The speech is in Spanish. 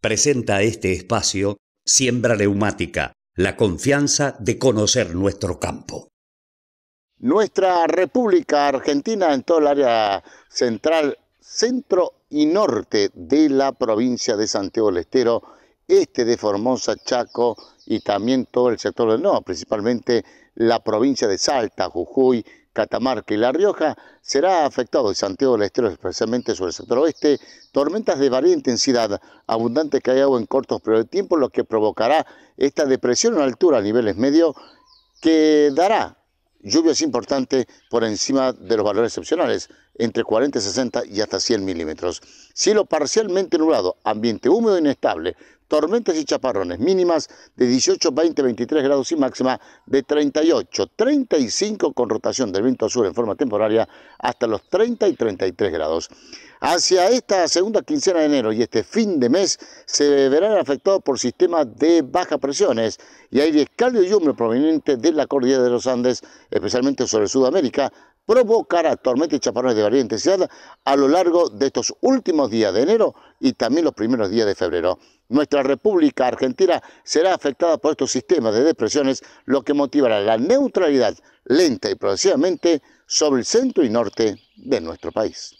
presenta este espacio Siembra Neumática, la confianza de conocer nuestro campo. Nuestra República Argentina en todo el área central, centro y norte de la provincia de Santiago del Estero, este de Formosa, Chaco y también todo el sector del norte, principalmente la provincia de Salta, Jujuy, Catamarca y La Rioja, será afectado y Santiago del Estero, especialmente sobre el sector oeste, tormentas de varia intensidad, abundante caída en cortos periodos de tiempo, lo que provocará esta depresión en altura a niveles medios que dará lluvias importantes por encima de los valores excepcionales, entre 40, 60 y hasta 100 milímetros. Cielo parcialmente nublado, ambiente húmedo e inestable, tormentas y chaparrones, mínimas de 18, 20, 23 grados y máxima de 38, 35 con rotación del viento azul en forma temporaria hasta los 30 y 33 grados. Hacia esta segunda quincena de enero y este fin de mes se verán afectados por sistemas de bajas presiones y aire cálido y húmedo proveniente de la cordillera de los Andes, especialmente sobre Sudamérica, provocará tormentas y chaparrones de variante intensidad a lo largo de estos últimos días de enero y también los primeros días de febrero. Nuestra República Argentina será afectada por estos sistemas de depresiones, lo que motivará la neutralidad lenta y progresivamente sobre el centro y norte de nuestro país.